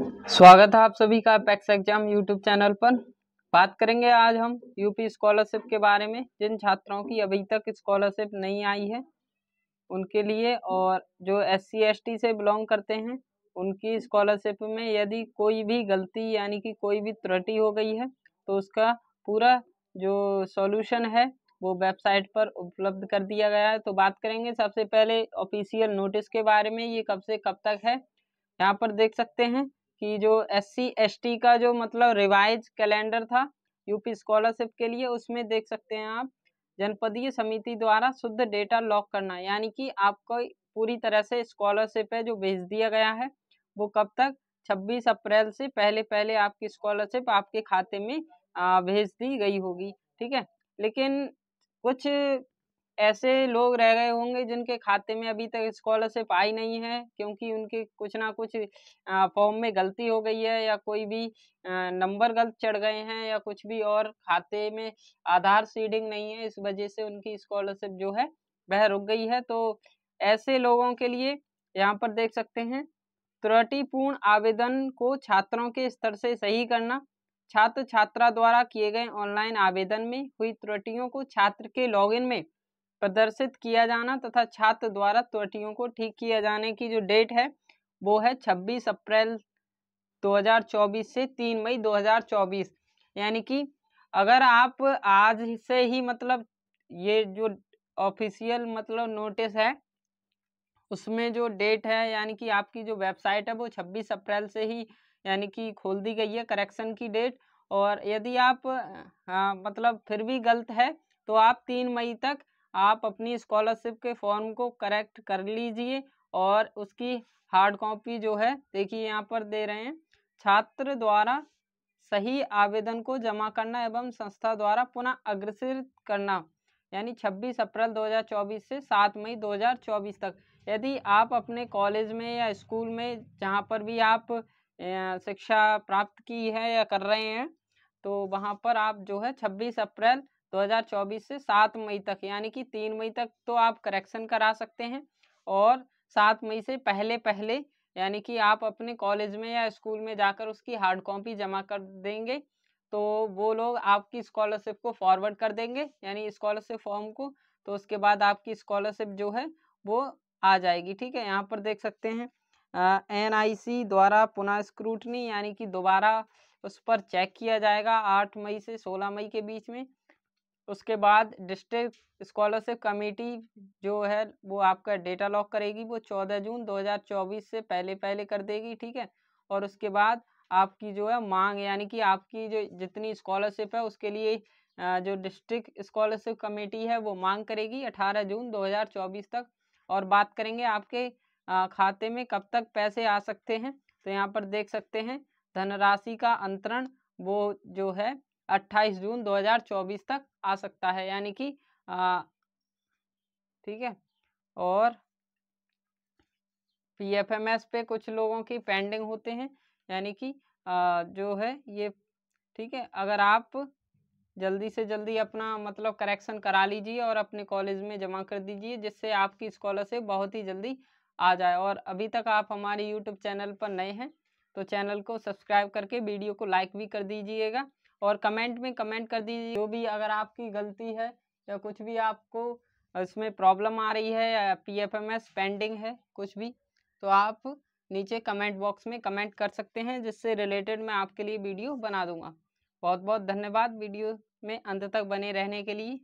स्वागत है आप सभी का पैक्स एग्जाम यूट्यूब चैनल पर बात करेंगे आज हम यूपी स्कॉलरशिप के बारे में जिन छात्रों की अभी तक स्कॉलरशिप नहीं आई है उनके लिए और जो एस सी से बिलोंग करते हैं उनकी स्कॉलरशिप में यदि कोई भी गलती यानी कि कोई भी त्रुटि हो गई है तो उसका पूरा जो सॉल्यूशन है वो वेबसाइट पर उपलब्ध कर दिया गया है तो बात करेंगे सबसे पहले ऑफिशियल नोटिस के बारे में ये कब से कब तक है यहाँ पर देख सकते हैं कि जो एस सी का जो मतलब रिवाइज कैलेंडर था यूपी स्कॉलरशिप के लिए उसमें देख सकते हैं आप जनपदीय समिति द्वारा शुद्ध डेटा लॉक करना यानी कि आपको पूरी तरह से स्कॉलरशिप है जो भेज दिया गया है वो कब तक 26 अप्रैल से पहले पहले आपकी स्कॉलरशिप आपके खाते में भेज दी गई होगी ठीक है लेकिन कुछ ऐसे लोग रह गए होंगे जिनके खाते में अभी तक स्कॉलरशिप आई नहीं है क्योंकि उनके कुछ ना कुछ फॉर्म में गलती हो गई है या कोई भी नंबर गलत चढ़ गए हैं या कुछ भी और खाते में आधार सीडिंग नहीं है इस वजह से उनकी स्कॉलरशिप जो है वह रुक गई है तो ऐसे लोगों के लिए यहाँ पर देख सकते हैं त्रुटिपूर्ण आवेदन को छात्रों के स्तर से सही करना छात्र छात्रा द्वारा किए गए ऑनलाइन आवेदन में हुई त्रुटियों को छात्र के लॉगिन में प्रदर्शित किया जाना तथा छात्र द्वारा त्रुटियों को ठीक किया जाने की जो डेट है वो है 26 अप्रैल 2024 से 3 मई 2024 यानी कि अगर आप आज से ही मतलब ये जो ऑफिशियल मतलब नोटिस है उसमें जो डेट है यानी कि आपकी जो वेबसाइट है वो 26 अप्रैल से ही यानी कि खोल दी गई है करेक्शन की डेट और यदि आप हाँ मतलब फिर भी गलत है तो आप तीन मई तक आप अपनी स्कॉलरशिप के फॉर्म को करेक्ट कर लीजिए और उसकी हार्ड कॉपी जो है देखिए यहाँ पर दे रहे हैं छात्र द्वारा सही आवेदन को जमा करना एवं संस्था द्वारा पुनः अग्रसर करना यानी 26 अप्रैल 2024 से 7 मई 2024 तक यदि आप अपने कॉलेज में या स्कूल में जहाँ पर भी आप शिक्षा प्राप्त की है या कर रहे हैं तो वहाँ पर आप जो है 26 अप्रैल 2024 से 7 मई तक यानी कि 3 मई तक तो आप करेक्शन करा सकते हैं और 7 मई से पहले पहले यानी कि आप अपने कॉलेज में या स्कूल में जाकर उसकी हार्ड कॉपी जमा कर देंगे तो वो लोग आपकी स्कॉलरशिप को फॉरवर्ड कर देंगे यानी स्कॉलरशिप फॉर्म को तो उसके बाद आपकी स्कॉलरशिप जो है वो आ जाएगी ठीक है यहाँ पर देख सकते हैं एन आई सी द्वारा पुनः स्क्रूटनी यानी कि दोबारा उस पर चेक किया जाएगा आठ मई से सोलह मई के बीच में उसके बाद डिस्ट्रिक्ट स्कॉलरशिप कमेटी जो है वो आपका डेटा लॉक करेगी वो चौदह जून 2024 से पहले पहले कर देगी ठीक है और उसके बाद आपकी जो है मांग यानी कि आपकी जो जितनी स्कॉलरशिप है उसके लिए जो डिस्ट्रिक्ट स्कॉलरशिप कमेटी है वो मांग करेगी 18 जून 2024 तक और बात करेंगे आपके खाते में कब तक पैसे आ सकते हैं तो यहाँ पर देख सकते हैं धनराशि का अंतरण वो जो है 28 जून 2024 तक आ सकता है यानी कि ठीक है और पीएफएमएस पे कुछ लोगों की पेंडिंग होते हैं यानी कि जो है ये ठीक है अगर आप जल्दी से जल्दी अपना मतलब करेक्शन करा लीजिए और अपने कॉलेज में जमा कर दीजिए जिससे आपकी स्कॉलरशिप बहुत ही जल्दी आ जाए और अभी तक आप हमारे यूट्यूब चैनल पर नए हैं तो चैनल को सब्सक्राइब करके वीडियो को लाइक भी कर दीजिएगा और कमेंट में कमेंट कर दीजिए जो भी अगर आपकी गलती है या कुछ भी आपको उसमें प्रॉब्लम आ रही है या P F M S pending है कुछ भी तो आप नीचे कमेंट बॉक्स में कमेंट कर सकते हैं जिससे रिलेटेड मैं आपके लिए वीडियो बना दूंगा बहुत बहुत धन्यवाद वीडियो में अंत तक बने रहने के लिए